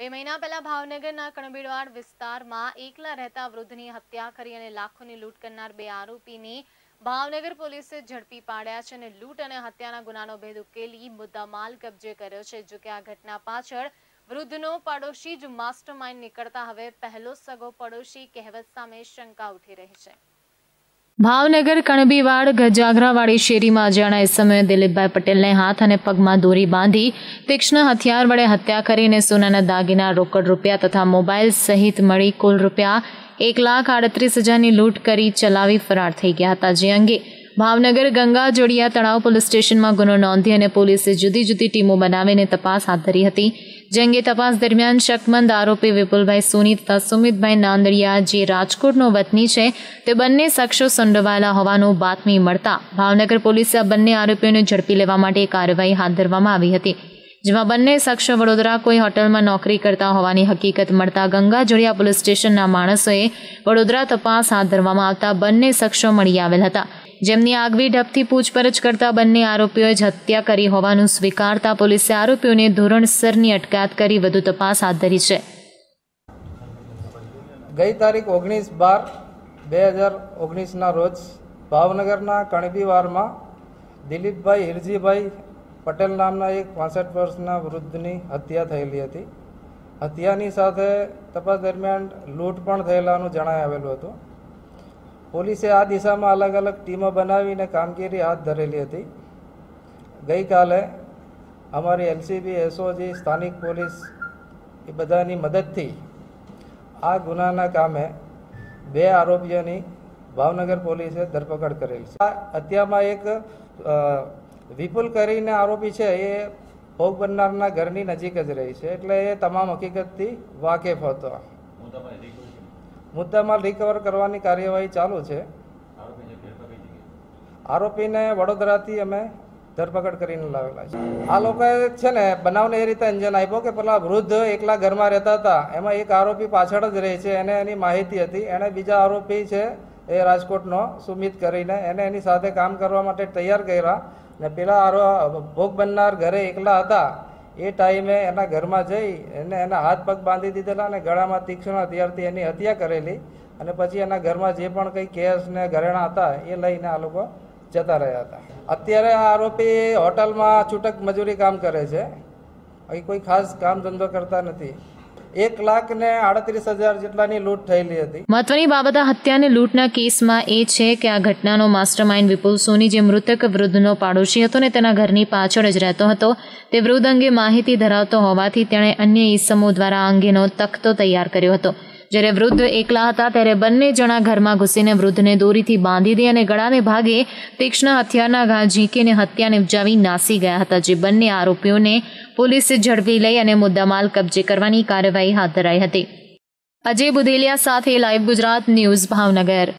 બે મહિના પહેલા ભાવનગરના કણબીડવાડ વિસ્તારમાં એકલા રહેતા વૃદ્ધની હત્યા કરી અને લાખોની લૂંટ કરનાર બે આરોપીને ભાવનગર પોલીસે ઝડપી પાડ્યા છે અને લૂંટ અને હત્યાના ગુનાનો ભેદ ઉકેલી મુદ્દામાલ કબજે કર્યો છે જોકે આ ઘટના પાછળ વૃદ્ધનો પડોશી જ માસ્ટરમાઇન્ડ નીકળતા હવે પહેલો સગો પડોશી કહેવત સામે શંકા ઉઠી રહી છે ભાવનગર કણબીવાડ ગજાગરાવાળી શેરીમાં અજાણ્યા સમયે દિલીપભાઈ પટેલને હાથ અને પગમાં દોરી બાંધી તીક્ષ્ણ હથિયાર વડે હત્યા કરીને સોનાના દાગીના રોકડ રૂપિયા તથા મોબાઈલ સહિત મળી કુલ રૂપિયા એક લાખ આડત્રીસ હજારની લૂંટ કરી ચલાવી ફરાર થઈ ગયા હતા જે અંગે ભાવનગર ગંગા જોડિયા તળાવ પોલીસ સ્ટેશનમાં ગુનો નોંધી અને પોલીસે જુદી જુદી ટીમો બનાવીને તપાસ હાથ ધરી હતી જે અંગે તપાસ દરમિયાન શકમંદ આરોપી વિપુલભાઈ સોની તથા સુમિતભાઈ નાંદડિયા જે રાજકોટનો વતની છે તે બંને શખ્સો સંડોવાયેલા હોવાનું બાતમી મળતા ભાવનગર પોલીસે આ બંને આરોપીઓને ઝડપી લેવા માટે કાર્યવાહી હાથ ધરવામાં આવી હતી જેમાં બંને શખ્સો વડોદરા કોઈ હોટલમાં નોકરી કરતા હોવાની હકીકત મળતા ગંગા જોડિયા પોલીસ સ્ટેશનના માણસોએ વડોદરા તપાસ હાથ ધરવામાં આવતા બંને શખ્સો મળી આવેલ હતા જેમની આગવી ઢબથી પૂછપરછ કરતા બંને આરોપીઓએ જ હત્યા કરી હોવાનું સ્વીકારતા પોલીસે આરોપીઓને ધોરણસરની અટકાયત કરી વધુ તપાસ હાથ ધરી છે ગઈ તારીખ ઓગણીસ બાર બે હજાર ઓગણીસના રોજ ભાવનગરના કણબીવારમાં દિલીપભાઈ હિરજીભાઈ પટેલ નામના એક પાસઠ વર્ષના વૃદ્ધની હત્યા થયેલી હતી હત્યાની સાથે તપાસ દરમિયાન લૂંટ પણ થયેલાનું જણાય આવેલું હતું પોલીસે આ દિશામાં અલગ અલગ ટીમો બનાવીને કામગીરી હાથ ધરેલી હતી ગઈકાલે અમારી એલસીબી એસઓજી સ્થાનિક પોલીસ એ બધાની મદદથી આ ગુનાના કામે બે આરોપીઓની ભાવનગર પોલીસે ધરપકડ કરેલી છે આ હત્યામાં એક વિપુલ કરીને આરોપી છે એ ભોગ બનનારના ઘરની નજીક જ રહી છે એટલે એ તમામ હકીકતથી વાકેફ હતો મુદ્દામાં રિકવર કરવાની કાર્યવાહી ચાલુ છે આરોપીને વડોદરાથી અમે ધરપકડ કરીને લાવેલા છે આ લોકોએ છે ને બનાવને એ રીતે અંજન આપ્યો કે પેલા વૃદ્ધ એકલા ઘરમાં રહેતા હતા એમાં એક આરોપી પાછળ જ રહે છે એને એની માહિતી હતી એણે બીજા આરોપી છે એ રાજકોટનો સુમિત કરીને એને એની સાથે કામ કરવા માટે તૈયાર કર્યા ને પેલા ભોગ બનનાર ઘરે એકલા હતા એ ટાઈમે એના ઘરમાં જઈ એને એના હાથ પગ બાંધી દીધેલા અને ગળામાં તીક્ષ્ણ હથિયારથી એની હત્યા કરેલી અને પછી એના ઘરમાં જે પણ કંઈ કેસ ને ઘરેણા હતા એ લઈને આ લોકો જતા રહ્યા હતા અત્યારે આ આરોપી હોટલમાં છૂટક મજૂરી કામ કરે છે અહીં કોઈ ખાસ કામ ધંધો કરતા નથી એક લાખ ને આડત્રીસ હજાર જેટલાની લૂંટ થયેલી હતી મહત્વની બાબત હત્યાને લૂંટના કેસમાં એ છે કે આ ઘટનાનો માસ્ટર માઇન્ડ વિપુલ સોની જે મૃતક વૃદ્ધનો પાડોશી હતો ને તેના ઘરની પાછળ જ રહેતો હતો તે વૃદ્ધ અંગે માહિતી ધરાવતો હોવાથી તેણે અન્ય ઈસમો દ્વારા આ અંગેનો તખતો તૈયાર કર્યો હતો જ્યારે વૃદ્ધ એકલા હતા ત્યારે બંને જણા ઘરમાં ઘૂસીને વૃદ્ધને દોરીથી બાંધી દે અને ગળાને ભાગે તીક્ષ્ણ હથિયારના ઘા ઝીંકીને હત્યા નિપજાવી નાસી ગયા હતા જે બંને આરોપીઓને પોલીસે ઝડપી લઈ અને મુદ્દામાલ કબજે કરવાની કાર્યવાહી હાથ ધરાઈ હતી અજય બુધેલિયા સાથે લાઈવ ગુજરાત ન્યૂઝ ભાવનગર